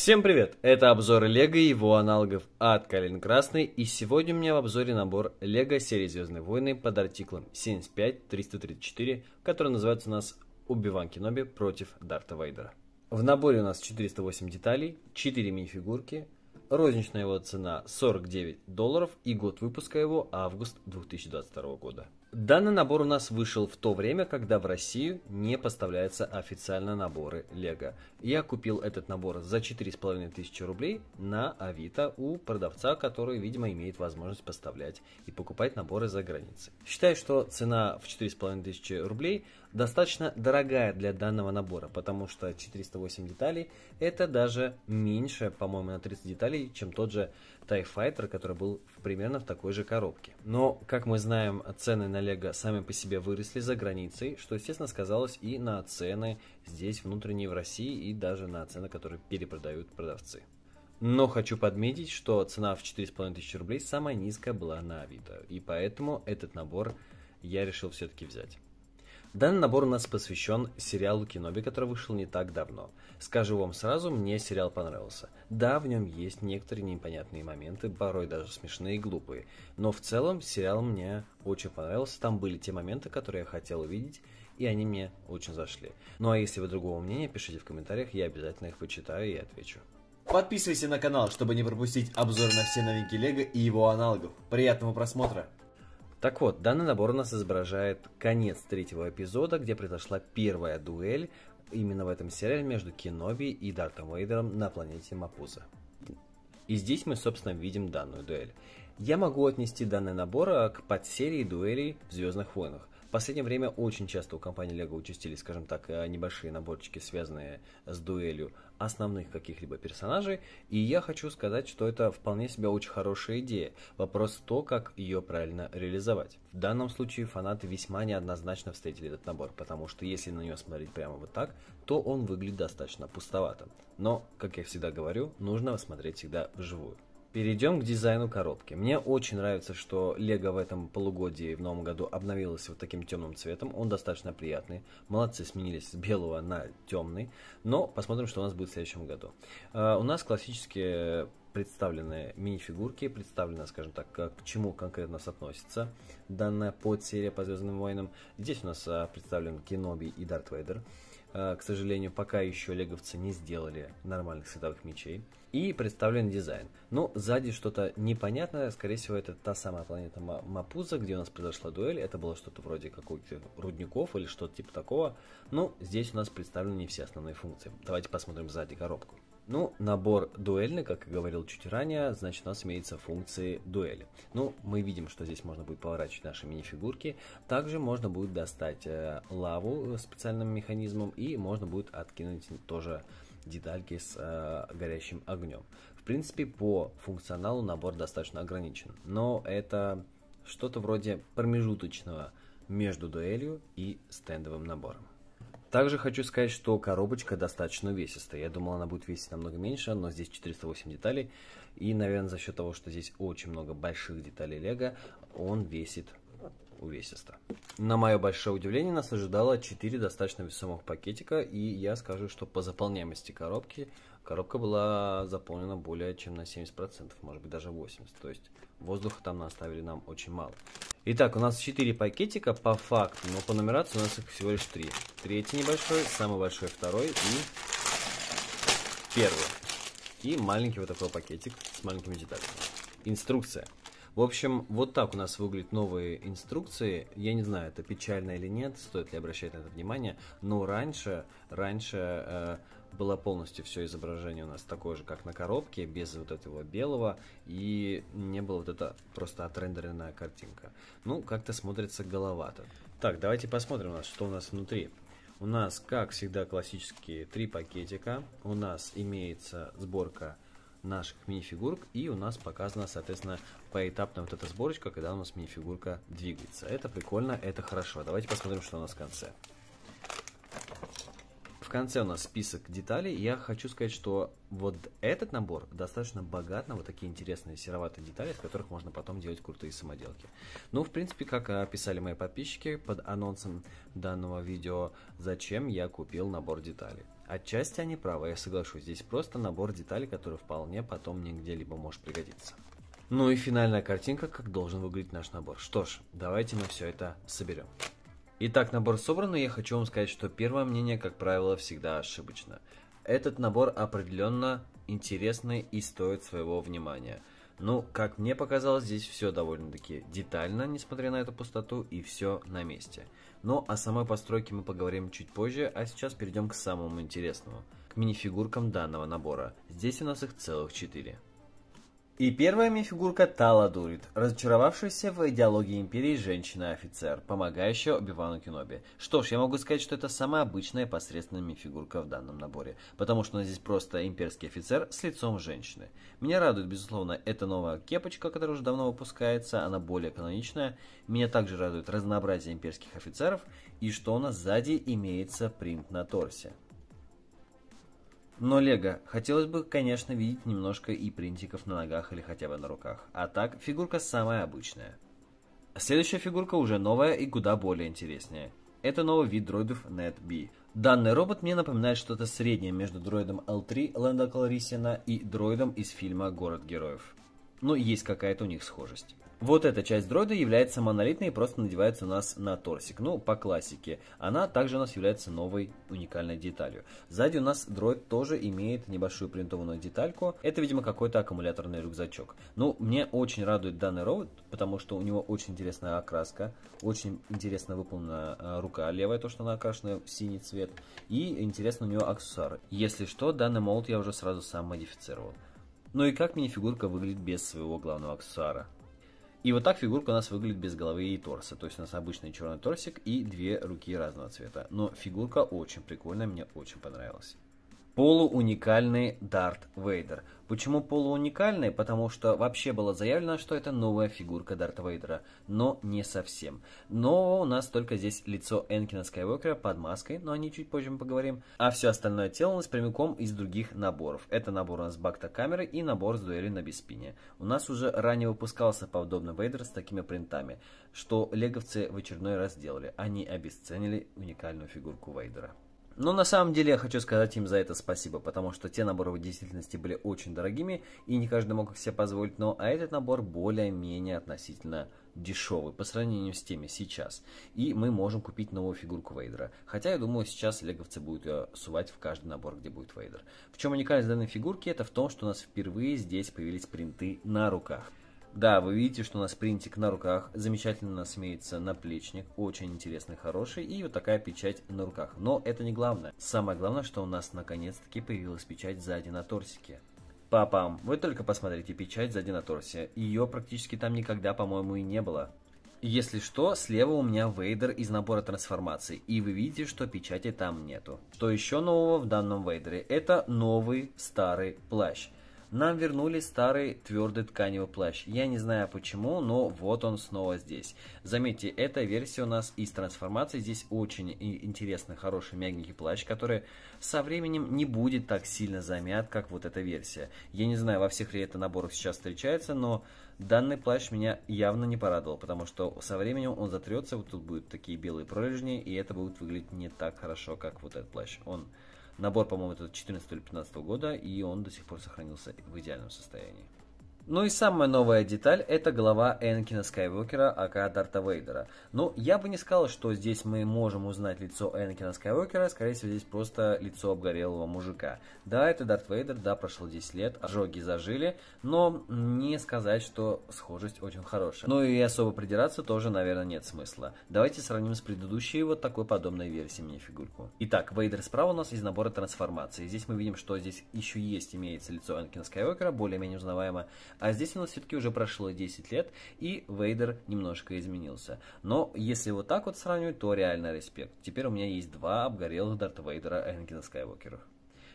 Всем привет! Это обзор Лего и его аналогов от Калин Красный, и сегодня у меня в обзоре набор Лего серии Звездные войны под артиклом 75334, который называется у нас Убиван Кеноби против Дарта Вейдера. В наборе у нас 408 деталей, 4 мини-фигурки, Розничная его цена 49 долларов и год выпуска его август 2022 года. Данный набор у нас вышел в то время, когда в Россию не поставляются официально наборы Лего. Я купил этот набор за 4500 рублей на Авито у продавца, который, видимо, имеет возможность поставлять и покупать наборы за границей. Считаю, что цена в 4500 рублей достаточно дорогая для данного набора, потому что 408 деталей это даже меньше, по-моему, на 30 деталей, чем тот же TIE Fighter, который был примерно в такой же коробке. Но, как мы знаем, цены на Lego сами по себе выросли за границей, что, естественно, сказалось и на цены здесь, внутренние в России, и даже на цены, которые перепродают продавцы. Но хочу подметить, что цена в 4,5 4500 рублей самая низкая была на Авито, и поэтому этот набор я решил все-таки взять. Данный набор у нас посвящен сериалу Киноби, который вышел не так давно. Скажу вам сразу, мне сериал понравился. Да, в нем есть некоторые непонятные моменты, порой даже смешные и глупые. Но в целом сериал мне очень понравился. Там были те моменты, которые я хотел увидеть, и они мне очень зашли. Ну а если вы другого мнения, пишите в комментариях, я обязательно их почитаю и отвечу. Подписывайся на канал, чтобы не пропустить обзор на все новинки Лего и его аналогов. Приятного просмотра! Так вот, данный набор у нас изображает конец третьего эпизода, где произошла первая дуэль именно в этом сериале между Киноби и Дартом Вейдером на планете Мапуза. И здесь мы, собственно, видим данную дуэль. Я могу отнести данный набор э, к подсерии дуэлей в Звездных войнах, в последнее время очень часто у компании LEGO участились, скажем так, э, небольшие наборчики, связанные с дуэлью основных каких-либо персонажей, и я хочу сказать, что это вполне себе очень хорошая идея. Вопрос то, как ее правильно реализовать. В данном случае фанаты весьма неоднозначно встретили этот набор, потому что если на нее смотреть прямо вот так, то он выглядит достаточно пустовато. Но, как я всегда говорю, нужно смотреть всегда вживую. Перейдем к дизайну коробки. Мне очень нравится, что Лего в этом полугодии, в новом году, обновилось вот таким темным цветом. Он достаточно приятный. Молодцы, сменились с белого на темный. Но посмотрим, что у нас будет в следующем году. А, у нас классические представлены мини-фигурки, представлено, скажем так, к чему конкретно нас относится данная подсерия по Звездным войнам. Здесь у нас а, представлен Кеноби и Дарт Вейдер. Э, к сожалению, пока еще леговцы не сделали нормальных световых мечей. И представлен дизайн. Ну, сзади что-то непонятное. Скорее всего, это та самая планета Мапуза, где у нас произошла дуэль. Это было что-то вроде какого-то рудников или что-то типа такого. Ну, здесь у нас представлены не все основные функции. Давайте посмотрим сзади коробку. Ну, набор дуэльный, как и говорил чуть ранее, значит у нас имеется функции дуэли. Ну, мы видим, что здесь можно будет поворачивать наши мини-фигурки. Также можно будет достать э, лаву э, специальным механизмом и можно будет откинуть тоже детальки с э, горящим огнем. В принципе, по функционалу набор достаточно ограничен, но это что-то вроде промежуточного между дуэлью и стендовым набором. Также хочу сказать, что коробочка достаточно весистая. Я думал, она будет весить намного меньше, но здесь 408 деталей. И, наверное, за счет того, что здесь очень много больших деталей Лего, он весит увесисто. На мое большое удивление нас ожидало 4 достаточно весомых пакетика, и я скажу, что по заполняемости коробки, коробка была заполнена более чем на 70%, может быть даже 80%, то есть воздуха там наставили нам очень мало. Итак, у нас 4 пакетика по факту, но по нумерации у нас их всего лишь 3. Третий небольшой, самый большой второй и первый. И маленький вот такой пакетик с маленькими деталями. Инструкция. В общем, вот так у нас выглядят новые инструкции. Я не знаю, это печально или нет, стоит ли обращать на это внимание, но раньше, раньше э, было полностью все изображение у нас такое же, как на коробке, без вот этого белого, и не было вот это просто отрендеренная картинка. Ну, как-то смотрится головато. Так, давайте посмотрим, у нас, что у нас внутри. У нас, как всегда, классические три пакетика. У нас имеется сборка наших минифигурок, и у нас показана, соответственно, поэтапная вот эта сборочка, когда у нас минифигурка двигается. Это прикольно, это хорошо. Давайте посмотрим, что у нас в конце. В конце у нас список деталей. Я хочу сказать, что вот этот набор достаточно богат на вот такие интересные сероватые детали, из которых можно потом делать крутые самоделки. Ну, в принципе, как писали мои подписчики под анонсом данного видео, зачем я купил набор деталей. Отчасти они правы, я соглашусь, здесь просто набор деталей, который вполне потом мне где-либо может пригодиться. Ну и финальная картинка, как должен выглядеть наш набор. Что ж, давайте мы все это соберем. Итак, набор собран, и я хочу вам сказать, что первое мнение, как правило, всегда ошибочно. Этот набор определенно интересный и стоит своего внимания. Ну, как мне показалось, здесь все довольно-таки детально, несмотря на эту пустоту, и все на месте. Но ну, о самой постройке мы поговорим чуть позже, а сейчас перейдем к самому интересному, к минифигуркам данного набора. Здесь у нас их целых 4. И первая мне фигурка Тала Дурит, разочаровавшаяся в идеологии Империи женщина-офицер, помогающая Оби-Вану Кеноби. Что ж, я могу сказать, что это самая обычная посредственная мне в данном наборе, потому что она здесь просто имперский офицер с лицом женщины. Меня радует, безусловно, эта новая кепочка, которая уже давно выпускается, она более каноничная. Меня также радует разнообразие имперских офицеров и что у нас сзади имеется принт на торсе. Но Лего, хотелось бы, конечно, видеть немножко и принтиков на ногах или хотя бы на руках. А так, фигурка самая обычная. Следующая фигурка уже новая и куда более интереснее. Это новый вид дроидов NetB. Данный робот мне напоминает что-то среднее между дроидом L3 Лэнда Кларисина и дроидом из фильма «Город героев» но есть какая-то у них схожесть. Вот эта часть дроида является монолитной и просто надевается у нас на торсик. Ну, по классике. Она также у нас является новой уникальной деталью. Сзади у нас дроид тоже имеет небольшую принтованную детальку. Это, видимо, какой-то аккумуляторный рюкзачок. Ну, мне очень радует данный робот, потому что у него очень интересная окраска. Очень интересно выполнена э, рука левая, то, что она окрашена в синий цвет. И интересно у него аксессуары. Если что, данный молот я уже сразу сам модифицировал. Ну и как мини-фигурка выглядит без своего главного аксессуара. И вот так фигурка у нас выглядит без головы и торса. То есть у нас обычный черный торсик и две руки разного цвета. Но фигурка очень прикольная, мне очень понравилась полууникальный Дарт Вейдер. Почему полууникальный? Потому что вообще было заявлено, что это новая фигурка Дарта Вейдера, но не совсем. Но у нас только здесь лицо Энкина Скайуокера под маской, но о ней чуть позже мы поговорим. А все остальное тело у нас прямиком из других наборов. Это набор у нас бакта камеры и набор с дуэли на беспине. У нас уже ранее выпускался подобный Вейдер с такими принтами, что леговцы в очередной раз делали. Они обесценили уникальную фигурку Вейдера. Но на самом деле я хочу сказать им за это спасибо, потому что те наборы в действительности были очень дорогими и не каждый мог их себе позволить, но а этот набор более-менее относительно дешевый по сравнению с теми сейчас. И мы можем купить новую фигурку Вейдера. Хотя, я думаю, сейчас леговцы будут ее сувать в каждый набор, где будет Вейдер. В чем уникальность данной фигурки? Это в том, что у нас впервые здесь появились принты на руках. Да, вы видите, что у нас принтик на руках. Замечательно у нас имеется наплечник. Очень интересный, хороший. И вот такая печать на руках. Но это не главное. Самое главное, что у нас наконец-таки появилась печать сзади на торсике. Папам, вы только посмотрите печать сзади на торсе. Ее практически там никогда, по-моему, и не было. Если что, слева у меня Вейдер из набора трансформаций, и вы видите, что печати там нету. Что еще нового в данном Вейдере? Это новый старый плащ. Нам вернули старый твердый тканевый плащ. Я не знаю почему, но вот он снова здесь. Заметьте, эта версия у нас из трансформации. Здесь очень интересный, хороший, мягенький плащ, который со временем не будет так сильно замят, как вот эта версия. Я не знаю, во всех ли это наборах сейчас встречается, но данный плащ меня явно не порадовал, потому что со временем он затрется, вот тут будут такие белые пролежни, и это будет выглядеть не так хорошо, как вот этот плащ. Он Набор, по-моему, это 14 или 15 года, и он до сих пор сохранился в идеальном состоянии. Ну и самая новая деталь – это голова Энкина Скайуокера, aka а а Дарта Вейдера. Ну, я бы не сказал, что здесь мы можем узнать лицо Энкина Скайуокера, скорее всего, здесь просто лицо обгорелого мужика. Да, это Дарт Вейдер, да, прошло 10 лет, ожоги зажили, но не сказать, что схожесть очень хорошая. Ну и особо придираться тоже, наверное, нет смысла. Давайте сравним с предыдущей вот такой подобной версией мини-фигурку. Итак, Вейдер справа у нас из набора трансформации. Здесь мы видим, что здесь еще есть, имеется лицо Энкина Скайуокера, более-менее узнаваемо. А здесь у нас все-таки уже прошло 10 лет, и Вейдер немножко изменился. Но если вот так вот сравнивать, то реально респект. Теперь у меня есть два обгорелых дарт Вейдера Энкина Скайуокера.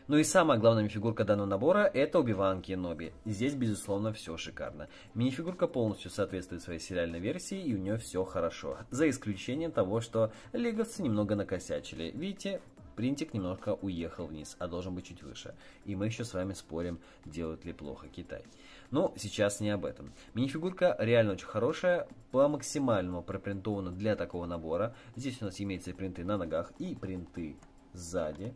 Ну и самая главная фигурка данного набора это Оби-Ван Кеноби. Здесь, безусловно, все шикарно. Минифигурка полностью соответствует своей сериальной версии и у нее все хорошо. За исключением того, что лиговцы немного накосячили. Видите, Принтик немножко уехал вниз, а должен быть чуть выше. И мы еще с вами спорим, делает ли плохо Китай. Но сейчас не об этом. Минифигурка реально очень хорошая, по максимальному пропринтована для такого набора. Здесь у нас имеются принты на ногах, и принты сзади.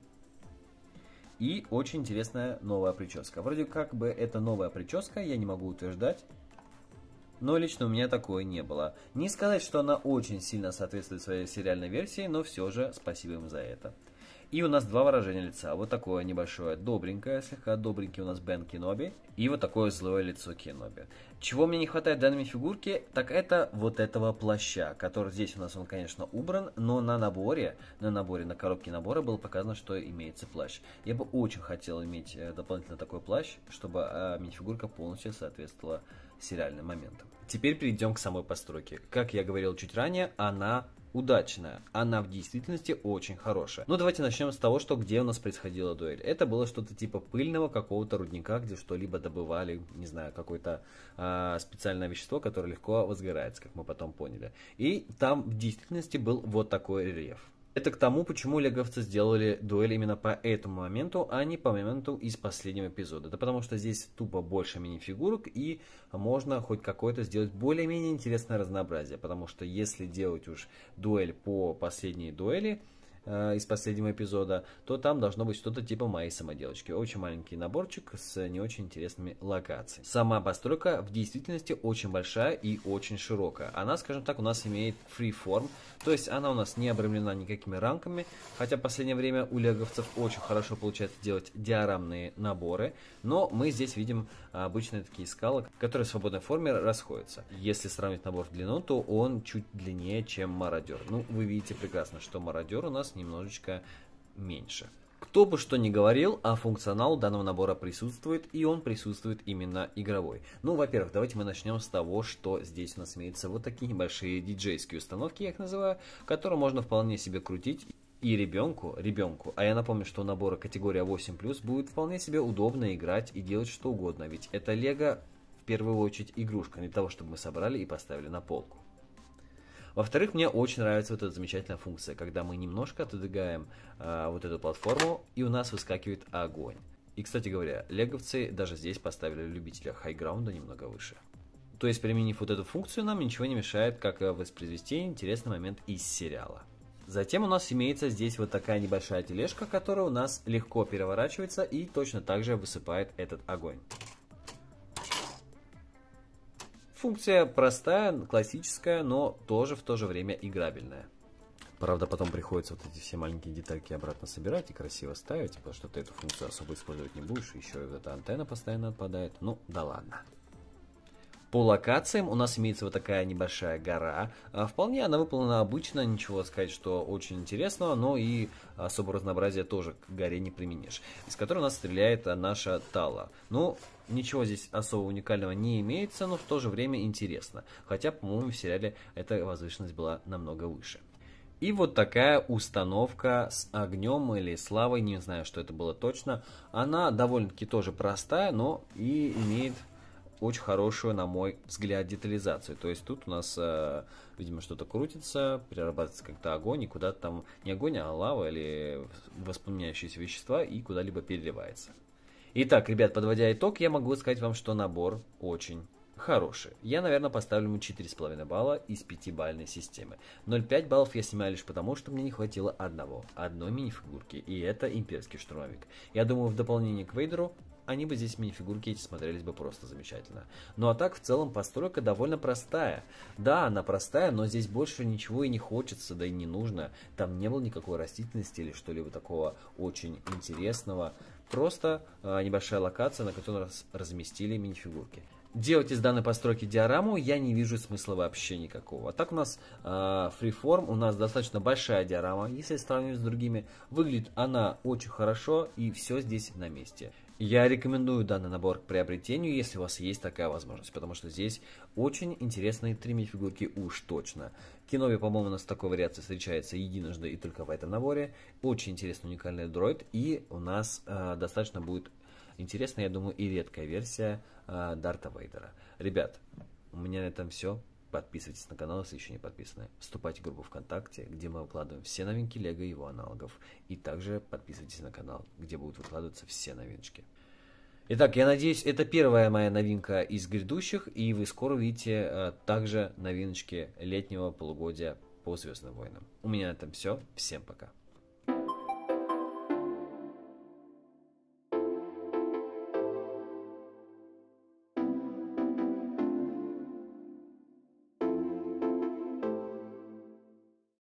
И очень интересная новая прическа. Вроде как бы это новая прическа, я не могу утверждать. Но лично у меня такое не было. Не сказать, что она очень сильно соответствует своей сериальной версии, но все же спасибо им за это. И у нас два выражения лица. Вот такое небольшое добренькое, слегка добренький у нас Бен Кеноби. И вот такое злое лицо Кеноби. Чего мне не хватает данной фигурки, так это вот этого плаща, который здесь у нас, он, конечно, убран, но на наборе, на наборе, на коробке набора было показано, что имеется плащ. Я бы очень хотел иметь э, дополнительно такой плащ, чтобы а, минифигурка полностью соответствовала сериальным моментам. Теперь перейдем к самой постройке. Как я говорил чуть ранее, она удачная. Она в действительности очень хорошая. Но давайте начнем с того, что где у нас происходила дуэль. Это было что-то типа пыльного какого-то рудника, где что-либо добывали, не знаю, какое-то э, специальное вещество, которое легко возгорается, как мы потом поняли. И там в действительности был вот такой рельеф. Это к тому, почему леговцы сделали дуэль именно по этому моменту, а не по моменту из последнего эпизода. Да потому что здесь тупо больше мини-фигурок и можно хоть какое-то сделать более-менее интересное разнообразие. Потому что если делать уж дуэль по последней дуэли, Э, из последнего эпизода, то там должно быть что-то типа моей самоделочки. Очень маленький наборчик с не очень интересными локациями. Сама постройка в действительности очень большая и очень широкая. Она, скажем так, у нас имеет фриформ, то есть она у нас не обрамлена никакими рамками, хотя в последнее время у леговцев очень хорошо получается делать диарамные наборы, но мы здесь видим обычные такие скалы, которые в свободной форме расходятся. Если сравнить набор в длину, то он чуть длиннее, чем мародер. Ну, вы видите прекрасно, что мародер у нас немножечко меньше. Кто бы что ни говорил, а функционал данного набора присутствует, и он присутствует именно игровой. Ну, во-первых, давайте мы начнем с того, что здесь у нас имеются вот такие небольшие диджейские установки, я их называю, которые можно вполне себе крутить и ребенку, ребенку, а я напомню, что у набора категория 8+, будет вполне себе удобно играть и делать что угодно, ведь это лего в первую очередь игрушка, не того, чтобы мы собрали и поставили на полку. Во-вторых, мне очень нравится вот эта замечательная функция, когда мы немножко отодвигаем э, вот эту платформу, и у нас выскакивает огонь. И, кстати говоря, леговцы даже здесь поставили любителя хайграунда немного выше. То есть, применив вот эту функцию, нам ничего не мешает, как воспроизвести интересный момент из сериала. Затем у нас имеется здесь вот такая небольшая тележка, которая у нас легко переворачивается и точно так же высыпает этот огонь. Функция простая, классическая, но тоже в то же время играбельная. Правда, потом приходится вот эти все маленькие детальки обратно собирать и красиво ставить, потому типа, что ты эту функцию особо использовать не будешь, еще и эта антенна постоянно отпадает. Ну, да ладно. По локациям у нас имеется вот такая небольшая гора. А, вполне она выполнена обычно, ничего сказать, что очень интересного, но и особо разнообразия тоже к горе не применишь. Из которой у нас стреляет наша Тала. Ну, ничего здесь особо уникального не имеется, но в то же время интересно. Хотя, по-моему, в сериале эта возвышенность была намного выше. И вот такая установка с огнем или славой, не знаю, что это было точно. Она довольно-таки тоже простая, но и имеет очень хорошую, на мой взгляд, детализацию. То есть тут у нас, э, видимо, что-то крутится, перерабатывается как-то огонь, и куда-то там не огонь, а лава или воспламеняющиеся вещества, и куда-либо переливается. Итак, ребят, подводя итог, я могу сказать вам, что набор очень хорошие. Я, наверное, поставлю ему 4,5 балла из 5-бальной системы. 0,5 баллов я снимаю лишь потому, что мне не хватило одного, одной минифигурки, и это имперский штурмовик. Я думаю, в дополнение к Вейдеру они бы здесь минифигурки эти смотрелись бы просто замечательно. Ну а так, в целом, постройка довольно простая. Да, она простая, но здесь больше ничего и не хочется, да и не нужно. Там не было никакой растительности или что-либо такого очень интересного. Просто э, небольшая локация, на которой разместили минифигурки. Делать из данной постройки диораму я не вижу смысла вообще никакого. А так у нас э, Freeform, у нас достаточно большая диорама, если сравнивать с другими. Выглядит она очень хорошо и все здесь на месте. Я рекомендую данный набор к приобретению, если у вас есть такая возможность, потому что здесь очень интересные тремя фигурки уж точно. Кинови, по-моему, у нас такой вариации встречается единожды и только в этом наборе. Очень интересный уникальный дроид, и у нас э, достаточно будет интересная, я думаю, и редкая версия э, Дарта Вейдера. Ребят, у меня на этом все. Подписывайтесь на канал, если еще не подписаны. Вступайте в группу ВКонтакте, где мы выкладываем все новинки Лего и его аналогов. И также подписывайтесь на канал, где будут выкладываться все новиночки. Итак, я надеюсь, это первая моя новинка из грядущих, и вы скоро увидите э, также новиночки летнего полугодия по Звездным войнам. У меня на этом все. Всем пока.